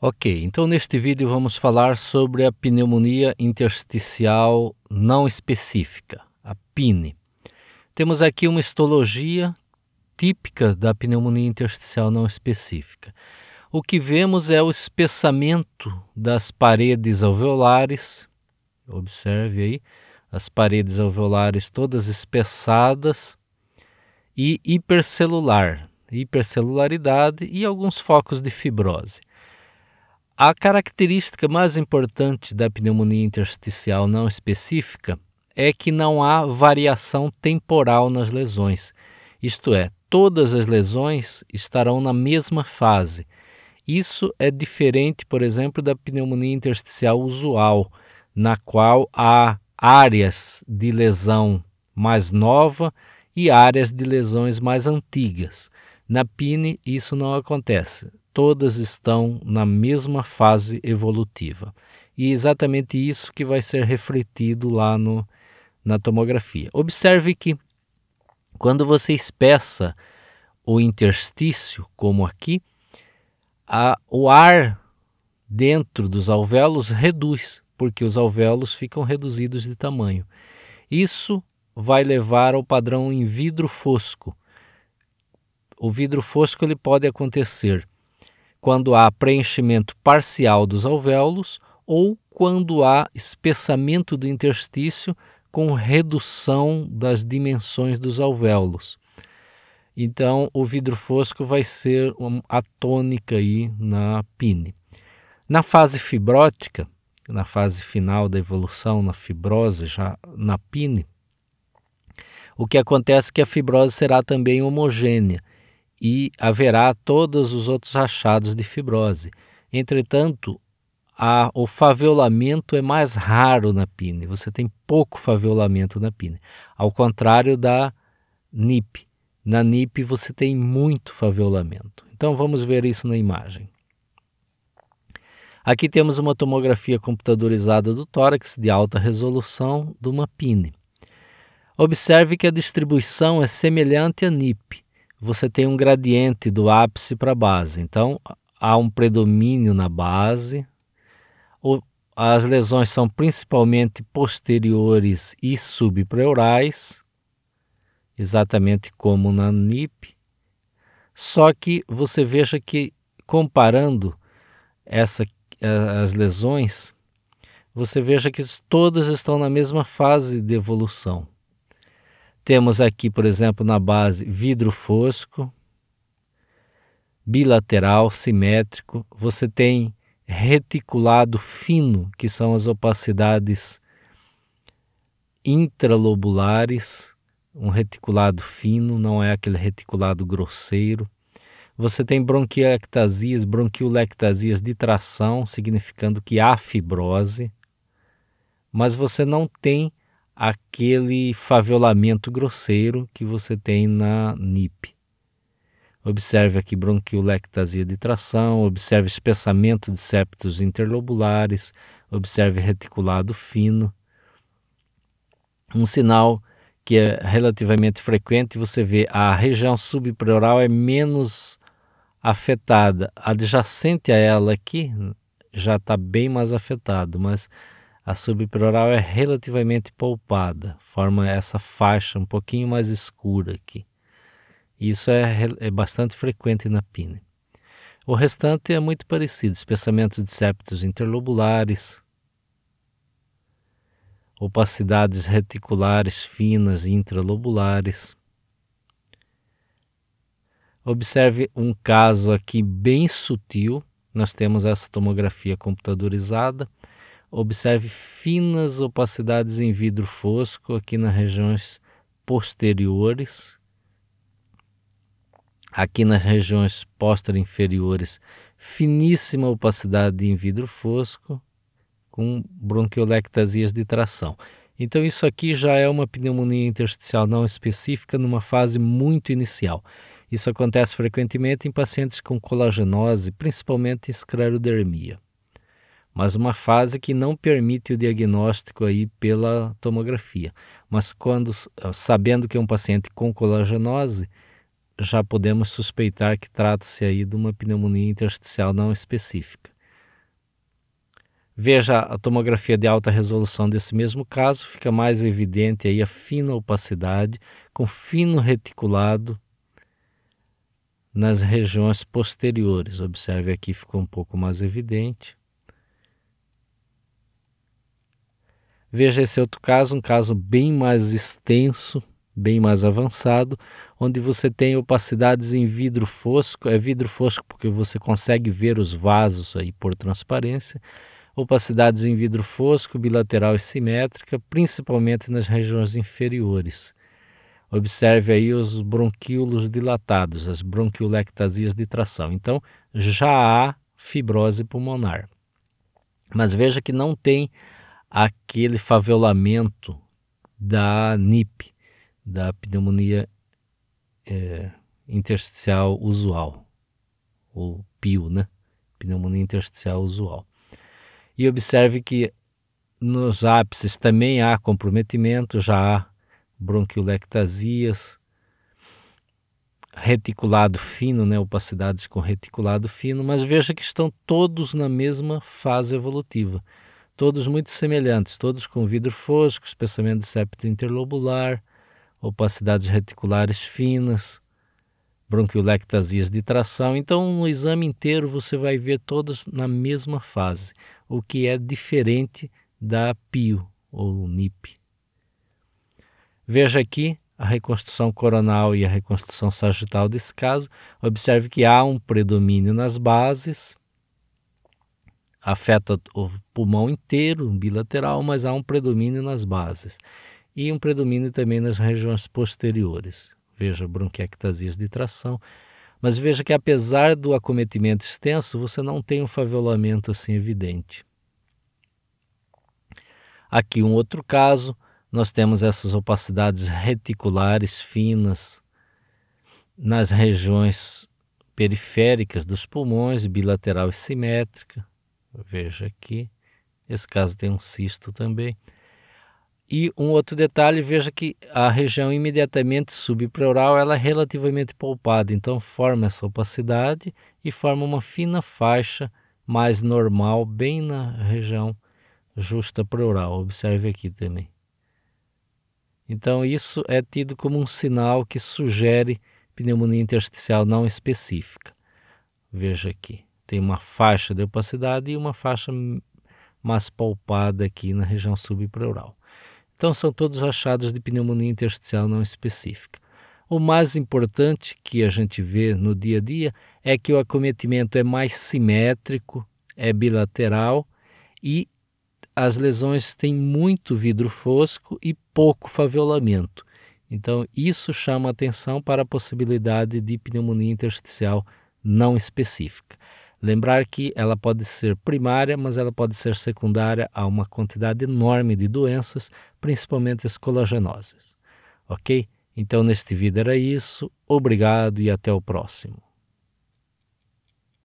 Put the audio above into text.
Ok, então neste vídeo vamos falar sobre a pneumonia intersticial não específica, a PINE. Temos aqui uma histologia típica da pneumonia intersticial não específica. O que vemos é o espessamento das paredes alveolares, observe aí, as paredes alveolares todas espessadas e hipercelular, hipercelularidade e alguns focos de fibrose. A característica mais importante da pneumonia intersticial não específica é que não há variação temporal nas lesões, isto é, todas as lesões estarão na mesma fase. Isso é diferente, por exemplo, da pneumonia intersticial usual, na qual há áreas de lesão mais nova e áreas de lesões mais antigas. Na PINE, isso não acontece todas estão na mesma fase evolutiva. E é exatamente isso que vai ser refletido lá no, na tomografia. Observe que quando você espessa o interstício, como aqui, a, o ar dentro dos alvéolos reduz, porque os alvéolos ficam reduzidos de tamanho. Isso vai levar ao padrão em vidro fosco. O vidro fosco ele pode acontecer quando há preenchimento parcial dos alvéolos ou quando há espessamento do interstício com redução das dimensões dos alvéolos. Então, o vidro fosco vai ser a tônica aí na pine. Na fase fibrótica, na fase final da evolução, na fibrose, já na pine, o que acontece é que a fibrose será também homogênea e haverá todos os outros achados de fibrose. Entretanto, a, o favelamento é mais raro na pine, você tem pouco favelamento na pine, ao contrário da NIP. Na NIP você tem muito favelamento. Então vamos ver isso na imagem. Aqui temos uma tomografia computadorizada do tórax de alta resolução de uma pine. Observe que a distribuição é semelhante à NIP você tem um gradiente do ápice para a base. Então, há um predomínio na base. O, as lesões são principalmente posteriores e subpleurais, exatamente como na NIP. Só que você veja que, comparando essa, as lesões, você veja que todas estão na mesma fase de evolução. Temos aqui, por exemplo, na base vidro fosco, bilateral, simétrico. Você tem reticulado fino, que são as opacidades intralobulares. Um reticulado fino, não é aquele reticulado grosseiro. Você tem bronquiectasias, bronquiolectasias de tração, significando que há fibrose, mas você não tem aquele favelamento grosseiro que você tem na NIP. Observe aqui bronquiolectasia de tração, observe espessamento de septos interlobulares, observe reticulado fino. Um sinal que é relativamente frequente, você vê a região subpleural é menos afetada, adjacente a ela aqui já está bem mais afetado, mas a subpleural é relativamente poupada, forma essa faixa um pouquinho mais escura aqui. Isso é, é bastante frequente na pine. O restante é muito parecido, espessamento de septos interlobulares, opacidades reticulares finas e intralobulares. Observe um caso aqui bem sutil. Nós temos essa tomografia computadorizada Observe finas opacidades em vidro fosco aqui nas regiões posteriores. Aqui nas regiões posterior inferiores, finíssima opacidade em vidro fosco com bronquiolectasias de tração. Então isso aqui já é uma pneumonia intersticial não específica numa fase muito inicial. Isso acontece frequentemente em pacientes com colagenose, principalmente esclerodermia mas uma fase que não permite o diagnóstico aí pela tomografia. Mas quando ah, sabendo que é um paciente com colagenose, já podemos suspeitar que trata-se aí de uma pneumonia intersticial não específica. Veja a tomografia de alta resolução desse mesmo caso, fica mais evidente aí a fina opacidade com fino reticulado nas regiões posteriores. Observe aqui ficou um pouco mais evidente. Veja esse outro caso, um caso bem mais extenso, bem mais avançado, onde você tem opacidades em vidro fosco, é vidro fosco porque você consegue ver os vasos aí por transparência, opacidades em vidro fosco, bilateral e simétrica, principalmente nas regiões inferiores. Observe aí os bronquíolos dilatados, as bronquiolectasias de tração. Então, já há fibrose pulmonar. Mas veja que não tem aquele favelamento da NIP, da pneumonia é, intersticial usual, ou PIU, né? Pneumonia intersticial usual. E observe que nos ápices também há comprometimento, já há bronquiolectasias, reticulado fino, né, opacidades com reticulado fino, mas veja que estão todos na mesma fase evolutiva todos muito semelhantes, todos com vidro fosco, espessamento de septo interlobular, opacidades reticulares finas, bronquiolectasias de tração. Então, no exame inteiro, você vai ver todos na mesma fase, o que é diferente da PIO ou NIP. Veja aqui a reconstrução coronal e a reconstrução sagital desse caso. Observe que há um predomínio nas bases, afeta o pulmão inteiro, bilateral, mas há um predomínio nas bases e um predomínio também nas regiões posteriores. Veja bronquiectasias de tração. Mas veja que apesar do acometimento extenso, você não tem um favelamento assim evidente. Aqui um outro caso, nós temos essas opacidades reticulares finas nas regiões periféricas dos pulmões, bilateral e simétrica. Veja aqui. Esse caso tem um cisto também. E um outro detalhe, veja que a região imediatamente subpleural ela é relativamente poupada, então forma essa opacidade e forma uma fina faixa mais normal bem na região justa pleural. Observe aqui também. Então isso é tido como um sinal que sugere pneumonia intersticial não específica. Veja aqui tem uma faixa de opacidade e uma faixa mais palpada aqui na região subpleural. Então são todos achados de pneumonia intersticial não específica. O mais importante que a gente vê no dia a dia é que o acometimento é mais simétrico, é bilateral e as lesões têm muito vidro fosco e pouco favelamento. Então, isso chama atenção para a possibilidade de pneumonia intersticial não específica. Lembrar que ela pode ser primária, mas ela pode ser secundária a uma quantidade enorme de doenças, principalmente as colagenoses. Ok? Então, neste vídeo era isso. Obrigado e até o próximo.